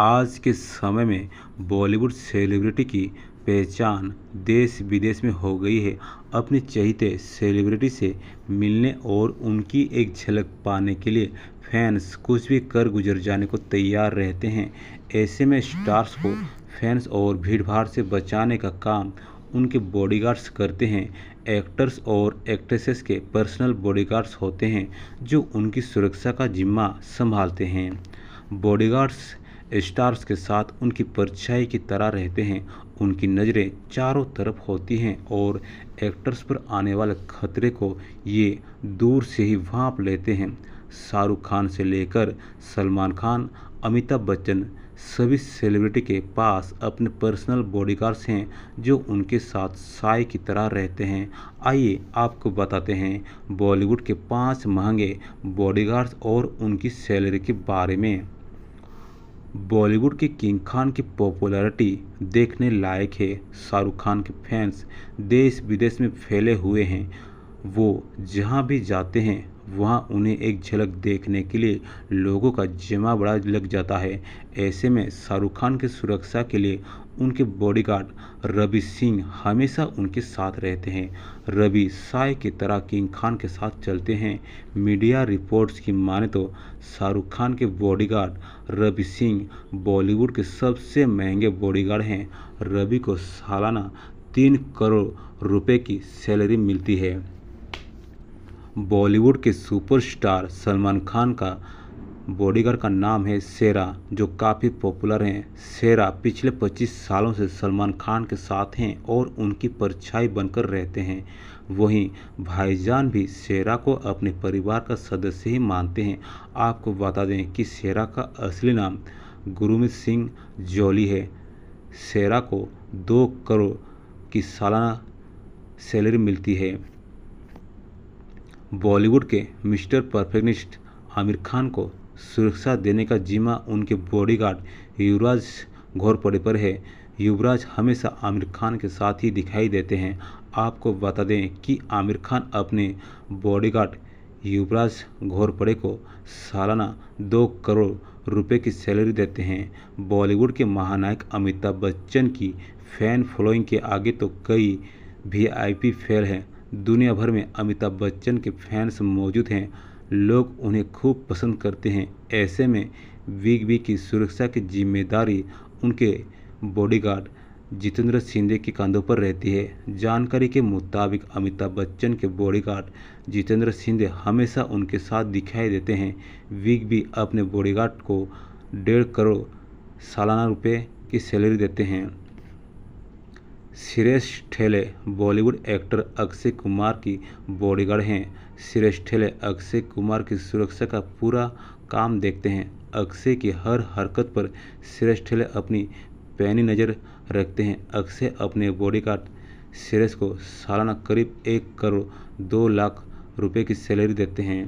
आज के समय में बॉलीवुड सेलिब्रिटी की पहचान देश विदेश में हो गई है अपने चहेते सेलिब्रिटी से मिलने और उनकी एक झलक पाने के लिए फैंस कुछ भी कर गुजर जाने को तैयार रहते हैं ऐसे में स्टार्स को फैंस और भीड़भाड़ से बचाने का काम उनके बॉडीगार्ड्स करते हैं एक्टर्स और एक्ट्रेसेस के पर्सनल बॉडीगार्ड्स होते हैं जो उनकी सुरक्षा का जिम्मा संभालते हैं बॉडीगार्ड्स स्टार्स के साथ उनकी परछाई की तरह रहते हैं उनकी नज़रें चारों तरफ होती हैं और एक्टर्स पर आने वाले खतरे को ये दूर से ही भांप लेते हैं शाहरुख खान से लेकर सलमान खान अमिताभ बच्चन सभी सेलिब्रिटी के पास अपने पर्सनल बॉडीगार्ड्स हैं जो उनके साथ साय की तरह रहते हैं आइए आपको बताते हैं बॉलीवुड के पांच महंगे बॉडीगार्ड्स और उनकी सैलरी के बारे में बॉलीवुड के किंग खान की पॉपुलैरिटी देखने लायक है शाहरुख खान के फैंस देश विदेश में फैले हुए हैं वो जहाँ भी जाते हैं वहाँ उन्हें एक झलक देखने के लिए लोगों का जमा बड़ा लग जाता है ऐसे में शाहरुख खान की सुरक्षा के लिए उनके बॉडीगार्ड रवि सिंह हमेशा उनके साथ रहते हैं रवि साय की तरह किंग खान के साथ चलते हैं मीडिया रिपोर्ट्स की माने तो शाहरुख खान के बॉडीगार्ड रवि सिंह बॉलीवुड के सबसे महंगे बॉडीगार्ड हैं रवि को सालाना तीन करोड़ रुपए की सैलरी मिलती है बॉलीवुड के सुपरस्टार सलमान खान का बॉडीगार्ड का नाम है शेरा जो काफ़ी पॉपुलर हैं शेरा पिछले 25 सालों से सलमान खान के साथ हैं और उनकी परछाई बनकर रहते हैं वहीं भाईजान भी शेरा को अपने परिवार का सदस्य ही मानते हैं आपको बता दें कि शेरा का असली नाम गुरुमित सिंह जौली है शेरा को दो करोड़ की सालाना सैलरी मिलती है बॉलीवुड के मिस्टर परफेक्टनिस्ट आमिर खान को सुरक्षा देने का जिम्मा उनके बॉडीगार्ड युवराज घोरपड़े पर है युवराज हमेशा आमिर खान के साथ ही दिखाई देते हैं आपको बता दें कि आमिर खान अपने बॉडीगार्ड युवराज घोरपड़े को सालाना दो करोड़ रुपए की सैलरी देते हैं बॉलीवुड के महानायक अमिताभ बच्चन की फैन फॉलोइंग के आगे तो कई वी आई पी फैल हैं दुनिया भर में अमिताभ बच्चन के फैंस मौजूद हैं लोग उन्हें खूब पसंद करते हैं ऐसे में बिग बी की सुरक्षा की जिम्मेदारी उनके बॉडीगार्ड जितेंद्र सिंधे के कंधों पर रहती है जानकारी के मुताबिक अमिताभ बच्चन के बॉडीगार्ड जितेंद्र सिंधे हमेशा उनके साथ दिखाई देते हैं विग भी अपने बॉडीगार्ड को डेढ़ करोड़ सालाना रुपए की सैलरी देते हैं सुरेश ठेले बॉलीवुड एक्टर अक्षय कुमार की बॉडीगार्ड हैं सुरेश ठेले अक्षय कुमार की सुरक्षा का पूरा काम देखते हैं अक्षय की हर हरकत पर सुरेश ठेले अपनी पैनी नज़र रखते हैं अक्षय अपने बॉडीगार्ड सुरेश को सालाना करीब एक करोड़ दो लाख रुपए की सैलरी देते हैं